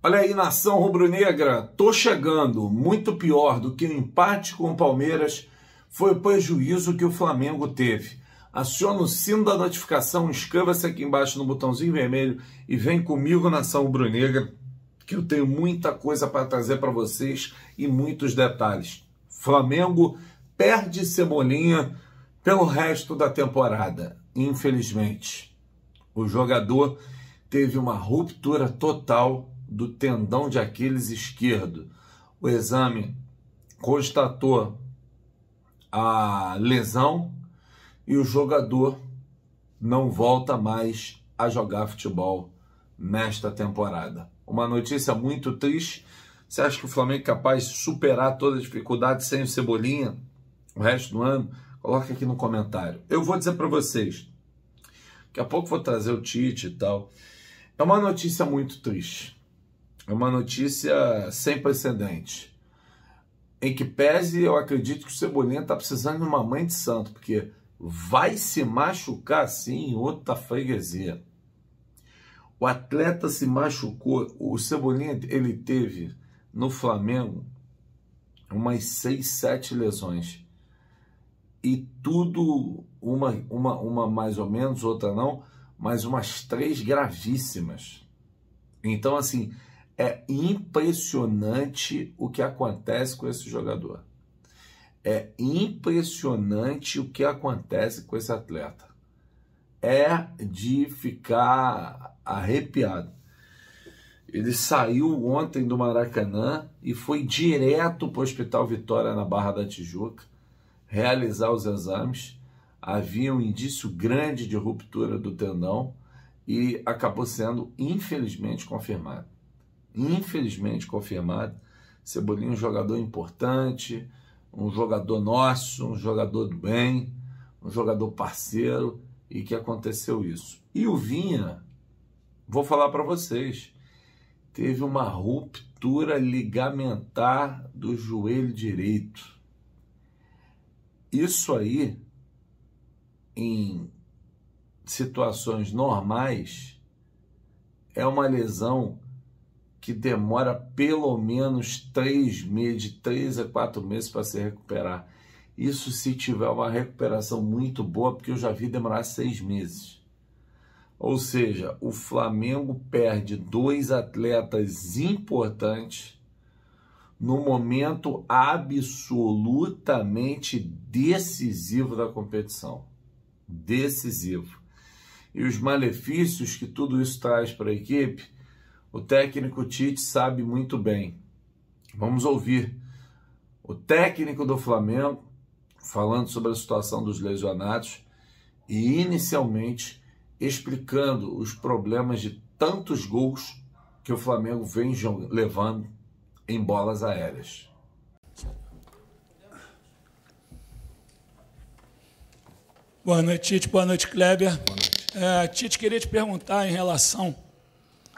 Olha aí, nação rubro-negra, tô chegando. Muito pior do que o um empate com o Palmeiras foi o prejuízo que o Flamengo teve. Aciona o sino da notificação, inscreva-se aqui embaixo no botãozinho vermelho e vem comigo, nação rubro-negra, que eu tenho muita coisa para trazer para vocês e muitos detalhes. Flamengo perde Cebolinha pelo resto da temporada, infelizmente. O jogador teve uma ruptura total do tendão de Aquiles esquerdo. O exame constatou a lesão e o jogador não volta mais a jogar futebol nesta temporada. Uma notícia muito triste. Você acha que o Flamengo é capaz de superar toda a dificuldade sem o Cebolinha o resto do ano? Coloca aqui no comentário. Eu vou dizer para vocês. Daqui a pouco vou trazer o Tite e tal. É uma notícia muito triste é uma notícia sem precedente. Em que pese, eu acredito que o Cebolinha está precisando de uma mãe de santo, porque vai se machucar sim em outra freguesia. O atleta se machucou, o Cebolinha ele teve no Flamengo umas seis, sete lesões. E tudo, uma, uma, uma mais ou menos, outra não, mas umas três gravíssimas. Então, assim, é impressionante o que acontece com esse jogador. É impressionante o que acontece com esse atleta. É de ficar arrepiado. Ele saiu ontem do Maracanã e foi direto para o Hospital Vitória, na Barra da Tijuca, realizar os exames. Havia um indício grande de ruptura do tendão e acabou sendo, infelizmente, confirmado infelizmente confirmado. Cebolinha é um jogador importante, um jogador nosso, um jogador do bem, um jogador parceiro e que aconteceu isso. E o Vinha, vou falar para vocês, teve uma ruptura ligamentar do joelho direito. Isso aí, em situações normais, é uma lesão que demora pelo menos três meses, de três a quatro meses para se recuperar. Isso se tiver uma recuperação muito boa, porque eu já vi demorar seis meses. Ou seja, o Flamengo perde dois atletas importantes no momento absolutamente decisivo da competição. Decisivo. E os malefícios que tudo isso traz para a equipe o técnico Tite sabe muito bem. Vamos ouvir o técnico do Flamengo falando sobre a situação dos lesionados e inicialmente explicando os problemas de tantos gols que o Flamengo vem levando em bolas aéreas. Boa noite, Tite. Boa noite, Kleber. Boa noite. É, Tite, queria te perguntar em relação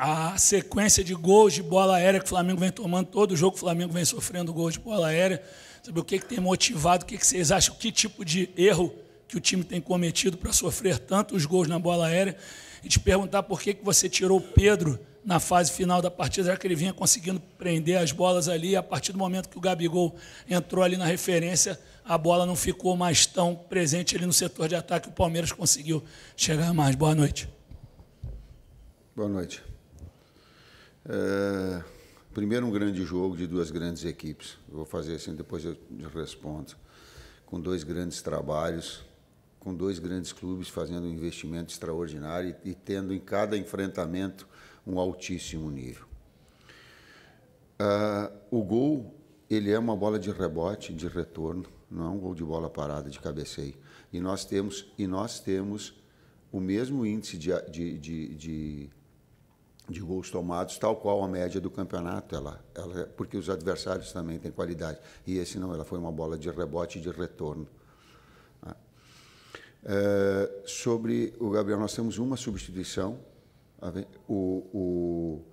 a sequência de gols de bola aérea que o Flamengo vem tomando, todo jogo o Flamengo vem sofrendo gols de bola aérea, sabe o que, que tem motivado, o que, que vocês acham, que tipo de erro que o time tem cometido para sofrer tantos gols na bola aérea, e te perguntar por que, que você tirou o Pedro na fase final da partida, já que ele vinha conseguindo prender as bolas ali, a partir do momento que o Gabigol entrou ali na referência, a bola não ficou mais tão presente ali no setor de ataque, o Palmeiras conseguiu chegar mais. Boa noite. Boa noite. É, primeiro, um grande jogo de duas grandes equipes. vou fazer assim, depois eu respondo. Com dois grandes trabalhos, com dois grandes clubes fazendo um investimento extraordinário e, e tendo em cada enfrentamento um altíssimo nível. É, o gol, ele é uma bola de rebote, de retorno, não é um gol de bola parada, de cabeceio. E nós temos, e nós temos o mesmo índice de, de, de, de de gols tomados, tal qual a média do campeonato, ela, ela, é, porque os adversários também têm qualidade. E esse não, ela foi uma bola de rebote e de retorno. Ah. É, sobre o Gabriel, nós temos uma substituição. Tá o, o,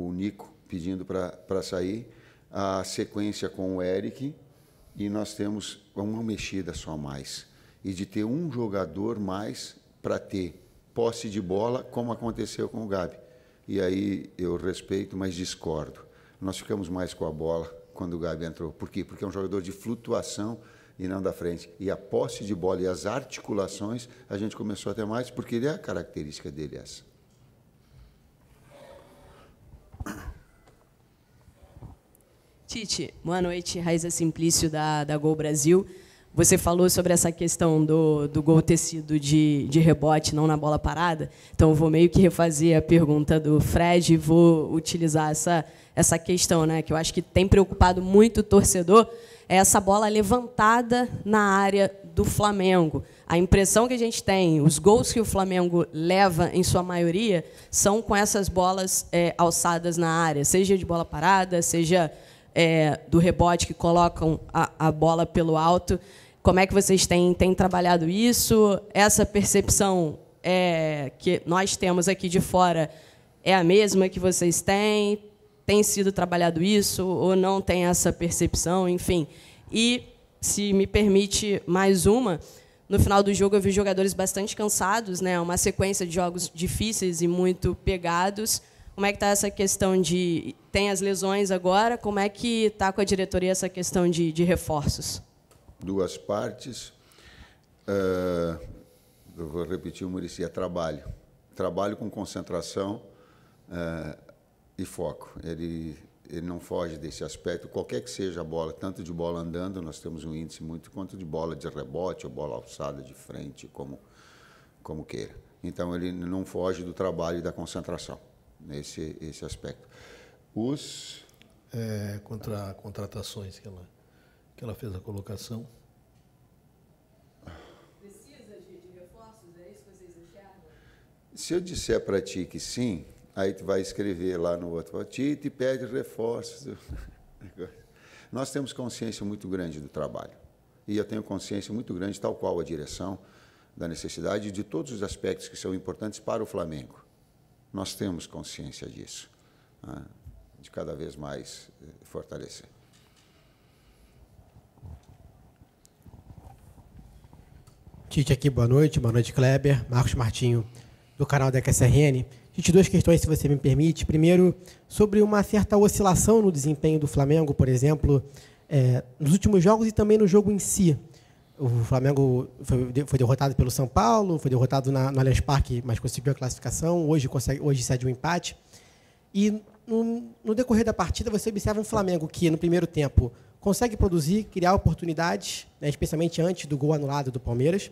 o Nico pedindo para sair, a sequência com o Eric, e nós temos uma mexida só mais. E de ter um jogador mais para ter posse de bola, como aconteceu com o Gabi e aí eu respeito, mas discordo. Nós ficamos mais com a bola quando o Gabi entrou. Por quê? Porque é um jogador de flutuação e não da frente. E a posse de bola e as articulações a gente começou até mais, porque ele é a característica dele é essa. Tite, boa noite. Raiza Simplício, da, da Gol Brasil. Você falou sobre essa questão do, do gol ter sido de, de rebote, não na bola parada. Então, vou meio que refazer a pergunta do Fred e vou utilizar essa, essa questão, né, que eu acho que tem preocupado muito o torcedor, é essa bola levantada na área do Flamengo. A impressão que a gente tem, os gols que o Flamengo leva, em sua maioria, são com essas bolas é, alçadas na área, seja de bola parada, seja é, do rebote que colocam a, a bola pelo alto. Como é que vocês têm, têm trabalhado isso? Essa percepção é, que nós temos aqui de fora é a mesma que vocês têm? Tem sido trabalhado isso ou não tem essa percepção? Enfim. E, se me permite mais uma, no final do jogo eu vi jogadores bastante cansados, né? uma sequência de jogos difíceis e muito pegados. Como é que está essa questão de... Tem as lesões agora, como é que está com a diretoria essa questão de, de reforços? duas partes. Uh, eu vou repetir o Murici, é trabalho. Trabalho com concentração uh, e foco. Ele, ele não foge desse aspecto, qualquer que seja a bola, tanto de bola andando, nós temos um índice muito, quanto de bola de rebote ou bola alçada de frente, como, como queira. Então, ele não foge do trabalho e da concentração, nesse esse aspecto. Os... É, contra contratações que lá é que ela fez a colocação. Precisa de, de reforços? É isso que vocês acharam? Se eu disser para ti que sim, aí tu vai escrever lá no outro, te pede reforços. Nós temos consciência muito grande do trabalho. E eu tenho consciência muito grande, tal qual a direção, da necessidade de todos os aspectos que são importantes para o Flamengo. Nós temos consciência disso, né, de cada vez mais eh, fortalecer. Tite aqui, boa noite. Boa noite, Kleber. Marcos Martinho, do canal da QSRN. Tite, duas questões, se você me permite. Primeiro, sobre uma certa oscilação no desempenho do Flamengo, por exemplo, é, nos últimos jogos e também no jogo em si. O Flamengo foi, foi derrotado pelo São Paulo, foi derrotado na, no Allianz Parque, mas conseguiu a classificação. Hoje, consegue, hoje cede um empate. E no, no, decorrer da partida, você observa um Flamengo que, no primeiro tempo, consegue produzir, criar oportunidades, né, especialmente antes do gol anulado do Palmeiras.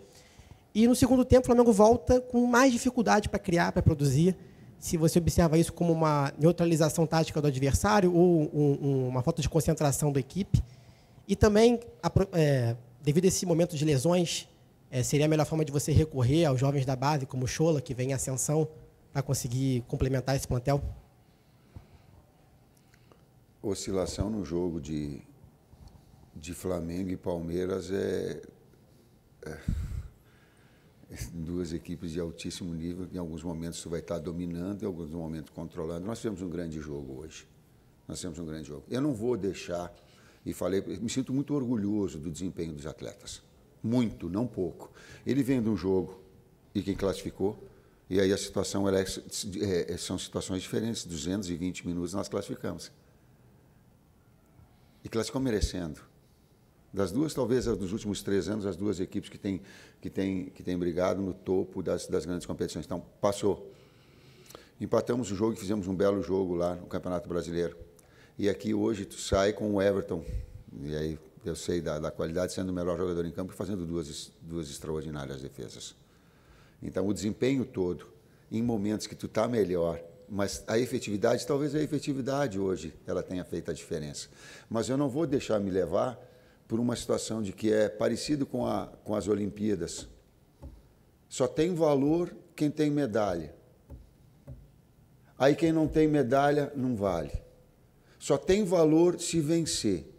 E no segundo tempo, o Flamengo volta com mais dificuldade para criar, para produzir. Se você observa isso como uma neutralização tática do adversário ou um, um, uma falta de concentração da equipe. E também, a, é, devido a esse momento de lesões, é, seria a melhor forma de você recorrer aos jovens da base, como o Chola, que vem em ascensão, para conseguir complementar esse plantel? oscilação no jogo de, de Flamengo e Palmeiras é, é duas equipes de altíssimo nível, em alguns momentos você vai estar dominando, em alguns momentos controlando. Nós tivemos um grande jogo hoje. Nós tivemos um grande jogo. Eu não vou deixar, e falei, me sinto muito orgulhoso do desempenho dos atletas. Muito, não pouco. Ele vem de um jogo e quem classificou, e aí a situação, ela é, é, são situações diferentes, 220 minutos nós classificamos e que elas estão merecendo. Das duas, talvez, nos últimos três anos, as duas equipes que têm que tem, que tem brigado no topo das, das grandes competições. Então, passou. Empatamos o jogo e fizemos um belo jogo lá no Campeonato Brasileiro. E aqui hoje tu sai com o Everton. E aí eu sei da, da qualidade, sendo o melhor jogador em campo e fazendo duas, duas extraordinárias defesas. Então, o desempenho todo, em momentos que tu está melhor, mas a efetividade, talvez é a efetividade hoje ela tenha feito a diferença. Mas eu não vou deixar me levar por uma situação de que é parecido com, a, com as Olimpíadas. Só tem valor quem tem medalha. Aí quem não tem medalha não vale. Só tem valor se vencer.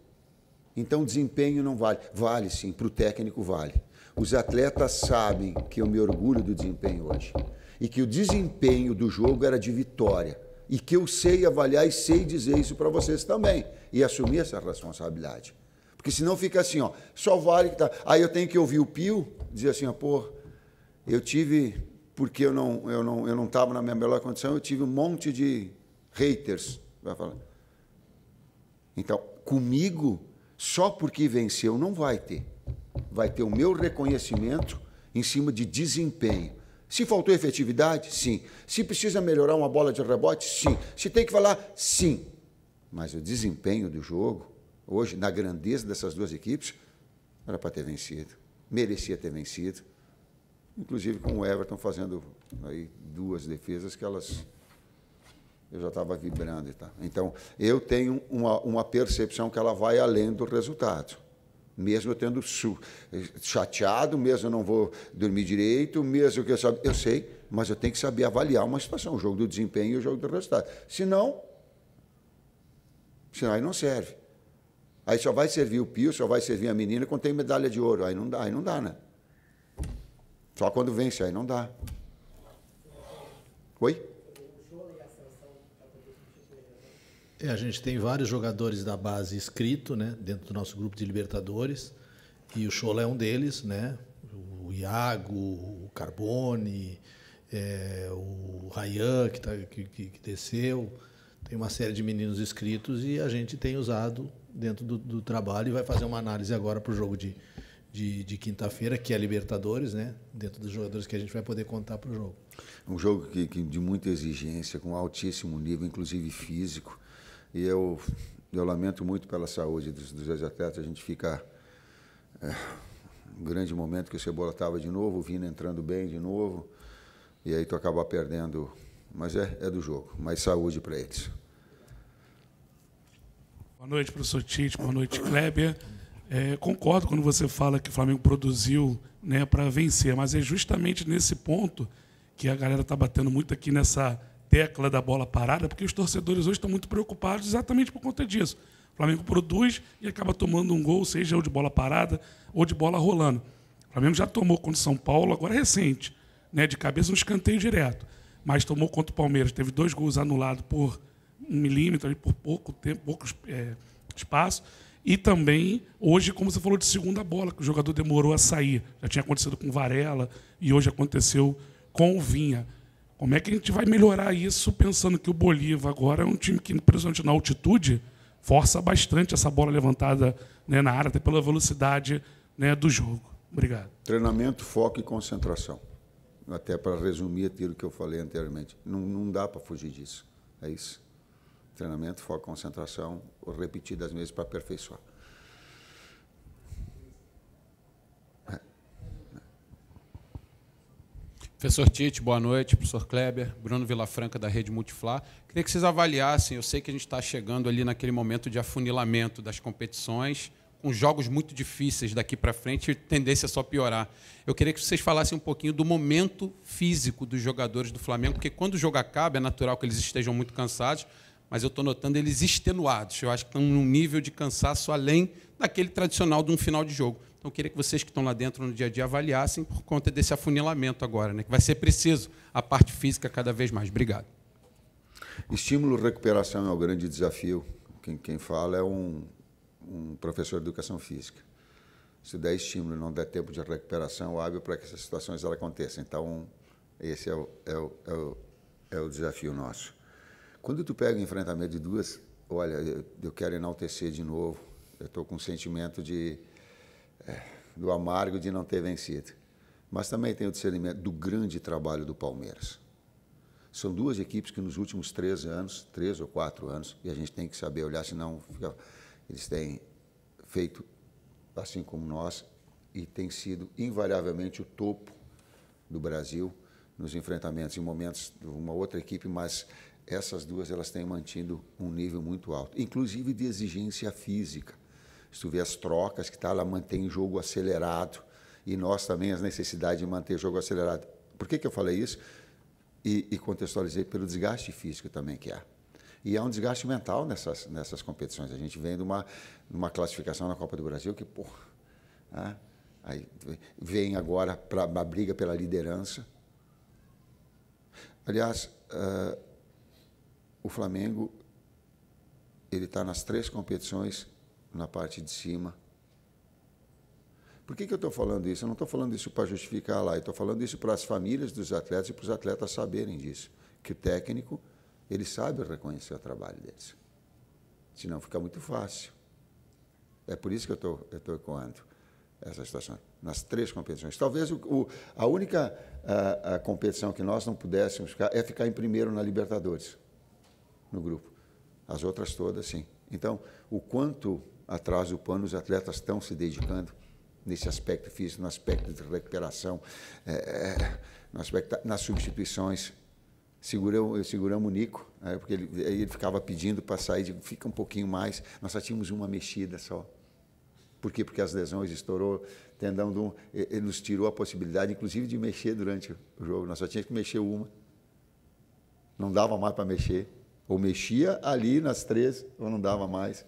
Então desempenho não vale. Vale sim, para o técnico vale. Os atletas sabem que eu me orgulho do desempenho hoje e que o desempenho do jogo era de vitória. E que eu sei avaliar e sei dizer isso para vocês também. E assumir essa responsabilidade. Porque senão fica assim, ó, só vale que tá. Aí eu tenho que ouvir o Pio dizer assim, ó, pô, eu tive, porque eu não eu não eu não estava na minha melhor condição, eu tive um monte de haters, vai falar. Então, comigo só porque venceu não vai ter. Vai ter o meu reconhecimento em cima de desempenho. Se faltou efetividade, sim. Se precisa melhorar uma bola de rebote, sim. Se tem que falar, sim. Mas o desempenho do jogo, hoje, na grandeza dessas duas equipes, era para ter vencido. Merecia ter vencido. Inclusive com o Everton fazendo aí duas defesas que elas. Eu já estava vibrando e Então, eu tenho uma, uma percepção que ela vai além do resultado mesmo eu tendo chateado, mesmo eu não vou dormir direito, mesmo que eu sabe, eu sei, mas eu tenho que saber avaliar uma situação, o jogo do desempenho e o jogo do resultado. Senão, senão aí não serve. Aí só vai servir o pio, só vai servir a menina quando tem medalha de ouro. Aí não dá, aí não dá, né? Só quando vence, aí não dá. Oi? É, a gente tem vários jogadores da base inscrito, né, dentro do nosso grupo de Libertadores, e o Chola é um deles, né? O Iago, o Carbone, é, o Rayan, que, tá, que, que, desceu. Tem uma série de meninos inscritos e a gente tem usado dentro do, do trabalho e vai fazer uma análise agora para o jogo de, de, de quinta-feira, que é a Libertadores, né? Dentro dos jogadores que a gente vai poder contar para o jogo. Um jogo que, que, de muita exigência, com altíssimo nível, inclusive físico. E eu, eu lamento muito pela saúde dos, dos ex-atletas. A gente fica. É, um grande momento que o Cebola estava de novo, vindo entrando bem de novo. E aí tu acaba perdendo. Mas é, é do jogo. Mais saúde para eles. Boa noite, professor Tite. Boa noite, Kleber. É, concordo quando você fala que o Flamengo produziu né, para vencer, mas é justamente nesse ponto que a galera está batendo muito aqui nessa tecla da bola parada, porque os torcedores hoje estão muito preocupados exatamente por conta disso. O Flamengo produz e acaba tomando um gol, seja ou de bola parada ou de bola rolando. O Flamengo já tomou contra o São Paulo, agora é recente, né, de cabeça um escanteio direto. Mas tomou contra o Palmeiras, teve dois gols anulados por um milímetro, por pouco tempo, pouco é, espaço. E também, hoje, como você falou, de segunda bola, que o jogador demorou a sair. Já tinha acontecido com Varela e hoje aconteceu com o Vinha. Como é que a gente vai melhorar isso pensando que o Bolívar agora é um time que, principalmente na altitude, força bastante essa bola levantada né, na área, até pela velocidade né, do jogo? Obrigado. Treinamento, foco e concentração. Até para resumir aquilo que eu falei anteriormente. Não, não dá para fugir disso. É isso. Treinamento, foco, concentração, repetir das vezes para aperfeiçoar. Professor Tite, boa noite. Professor Kleber, Bruno Vilafranca, da Rede Multiflá. Queria que vocês avaliassem, eu sei que a gente está chegando ali naquele momento de afunilamento das competições, com jogos muito difíceis daqui para frente e tendência é só piorar. Eu queria que vocês falassem um pouquinho do momento físico dos jogadores do Flamengo, porque quando o jogo acaba, é natural que eles estejam muito cansados, mas eu estou notando eles extenuados. Eu acho que estão num nível de cansaço além daquele tradicional de um final de jogo. Então, queria que vocês que estão lá dentro no dia a dia avaliassem por conta desse afunilamento agora, né? que vai ser preciso a parte física cada vez mais. Obrigado. Estímulo recuperação é o grande desafio. Quem, quem fala é um, um professor de educação física. Se der estímulo e não der tempo de recuperação, hábil para que essas situações aconteçam. Então, esse é o, é o, é o, é o desafio nosso. Quando tu pega o enfrentamento de duas, olha, eu, eu quero enaltecer de novo. Eu estou com um sentimento de do amargo de não ter vencido. Mas também tem o discernimento do grande trabalho do Palmeiras. São duas equipes que nos últimos três anos, três ou quatro anos, e a gente tem que saber olhar, senão fica, eles têm feito assim como nós e tem sido invariavelmente o topo do Brasil nos enfrentamentos em momentos de uma outra equipe, mas essas duas elas têm mantido um nível muito alto, inclusive de exigência física. Se tu vê as trocas que tá, ela mantém o jogo acelerado. E nós também, as necessidades de manter o jogo acelerado. Por que, que eu falei isso? E, e contextualizei pelo desgaste físico também que há. E há um desgaste mental nessas, nessas competições. A gente vem de uma, uma classificação na Copa do Brasil que, pô, né? aí vem agora para a briga pela liderança. Aliás, uh, o Flamengo ele está nas três competições na parte de cima. Por que, que eu estou falando isso? Eu não estou falando isso para justificar lá, eu estou falando isso para as famílias dos atletas e para os atletas saberem disso, que o técnico ele sabe reconhecer o trabalho deles. Senão fica muito fácil. É por isso que eu estou eu tô ecoando essa situação, nas três competições. Talvez o, o, a única a, a competição que nós não pudéssemos ficar é ficar em primeiro na Libertadores, no grupo. As outras todas, sim. Então, o quanto atrás do pano, os atletas estão se dedicando nesse aspecto físico, no aspecto de recuperação, é, é no aspecto, nas substituições. Seguramos, seguramos o Nico, é, né, porque ele, ele ficava pedindo para sair, digo, fica um pouquinho mais. Nós só tínhamos uma mexida só. Por quê? Porque as lesões estourou, tendão ele nos tirou a possibilidade, inclusive, de mexer durante o jogo. Nós só tínhamos que mexer uma. Não dava mais para mexer. Ou mexia ali nas três, ou não dava mais.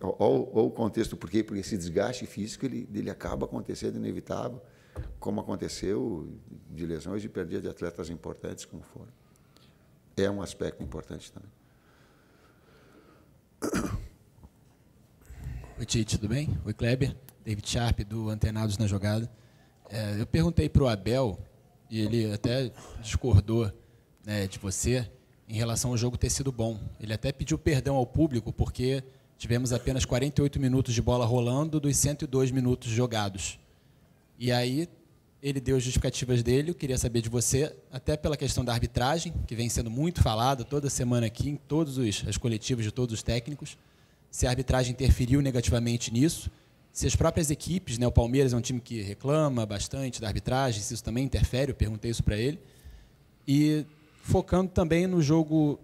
Olha o contexto, por quê? Porque esse desgaste físico ele, ele acaba acontecendo inevitável, como aconteceu de lesões e perda de atletas importantes, como foram. É um aspecto importante também. Oi, Tite, tudo bem? Oi, Kleber. David Sharp, do Antenados na Jogada. É, eu perguntei para o Abel, e ele até discordou né, de você, em relação ao jogo ter sido bom. Ele até pediu perdão ao público, porque Tivemos apenas 48 minutos de bola rolando dos 102 minutos jogados. E aí ele deu as justificativas dele, eu queria saber de você, até pela questão da arbitragem, que vem sendo muito falada toda semana aqui em todos os as coletivas de todos os técnicos, se a arbitragem interferiu negativamente nisso, se as próprias equipes, né, o Palmeiras é um time que reclama bastante da arbitragem, se isso também interfere, eu perguntei isso para ele. E focando também no jogo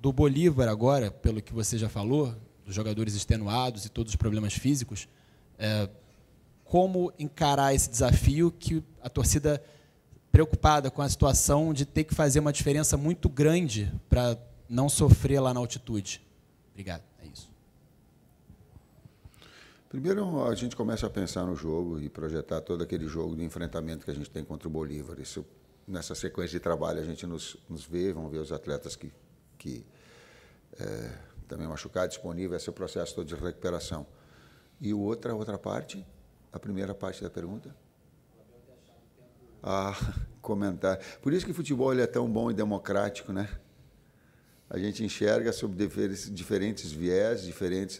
do Bolívar agora, pelo que você já falou, dos jogadores extenuados e todos os problemas físicos, é, como encarar esse desafio que a torcida preocupada com a situação de ter que fazer uma diferença muito grande para não sofrer lá na altitude? Obrigado. É isso. Primeiro, a gente começa a pensar no jogo e projetar todo aquele jogo de enfrentamento que a gente tem contra o Bolívar. Isso, nessa sequência de trabalho, a gente nos, nos vê, vão ver os atletas que, que é, também machucado, disponível, esse é o processo todo de recuperação. E outra, outra parte, a primeira parte da pergunta? Ah, comentar. Por isso que o futebol ele é tão bom e democrático, né? A gente enxerga sobre diferentes viés, diferentes.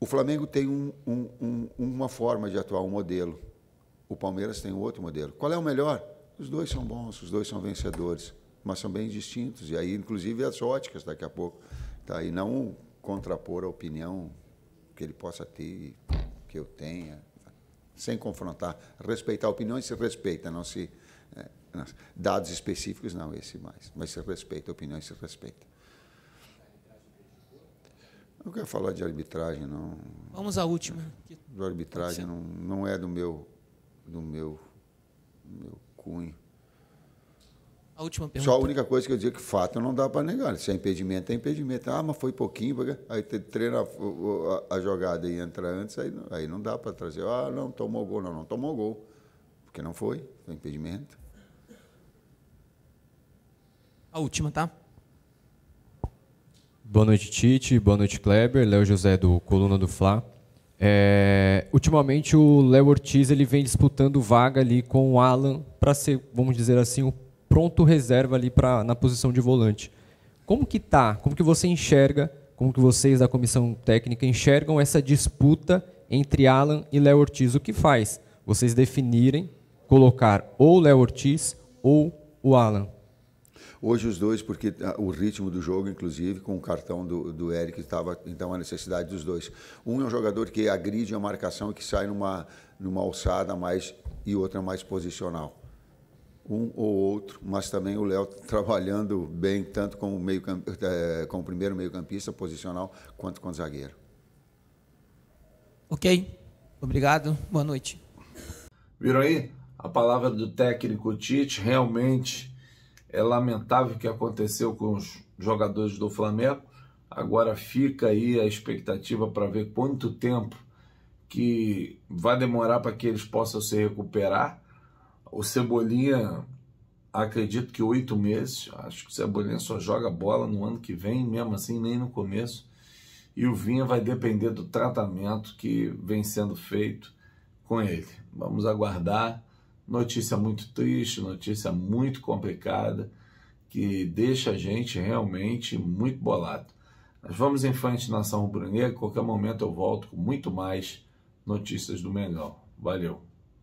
O Flamengo tem um, um, uma forma de atuar, um modelo. O Palmeiras tem outro modelo. Qual é o melhor? Os dois são bons, os dois são vencedores, mas são bem distintos. E aí, inclusive, as óticas daqui a pouco Tá? E não contrapor a opinião que ele possa ter, que eu tenha, sem confrontar. Respeitar opiniões se respeita, não se. É, não, dados específicos, não, esse mais. Mas se respeita, opiniões se respeita. Não quero falar de arbitragem, não. Vamos à última. Do arbitragem não, não é do meu, do meu, do meu cunho. A última pergunta. Só a única coisa que eu digo é que fato não dá para negar. Se é impedimento, é impedimento. Ah, mas foi pouquinho. Porque... Aí treina a, a, a, jogada e entra antes, aí, aí não dá para trazer. Ah, não, tomou gol. Não, não tomou gol. Porque não foi. Foi impedimento. A última, tá? Boa noite, Tite. Boa noite, Kleber. Léo José, do Coluna do Fla. É, ultimamente, o Léo Ortiz ele vem disputando vaga ali com o Alan para ser, vamos dizer assim, o pronto reserva ali pra, na posição de volante. Como que tá? Como que você enxerga? Como que vocês da comissão técnica enxergam essa disputa entre Alan e Léo Ortiz? O que faz vocês definirem colocar ou Léo Ortiz ou o Alan? Hoje os dois, porque ah, o ritmo do jogo, inclusive, com o cartão do, do Eric, estava então a necessidade dos dois. Um é um jogador que agride a marcação e que sai numa, numa alçada mais e outra mais posicional um ou outro, mas também o Léo trabalhando bem, tanto como, meio, eh, primeiro meio-campista posicional, quanto com zagueiro. Ok, obrigado, boa noite. Viram aí? A palavra do técnico Tite realmente é lamentável o que aconteceu com os jogadores do Flamengo. Agora fica aí a expectativa para ver quanto tempo que vai demorar para que eles possam se recuperar o Cebolinha, acredito que oito meses. Acho que o Cebolinha só joga bola no ano que vem, mesmo assim, nem no começo. E o Vinha vai depender do tratamento que vem sendo feito com ele. Vamos aguardar. Notícia muito triste, notícia muito complicada, que deixa a gente realmente muito bolado. Mas vamos em frente, nação rubro-negra. Qualquer momento eu volto com muito mais notícias do Mengão. Valeu!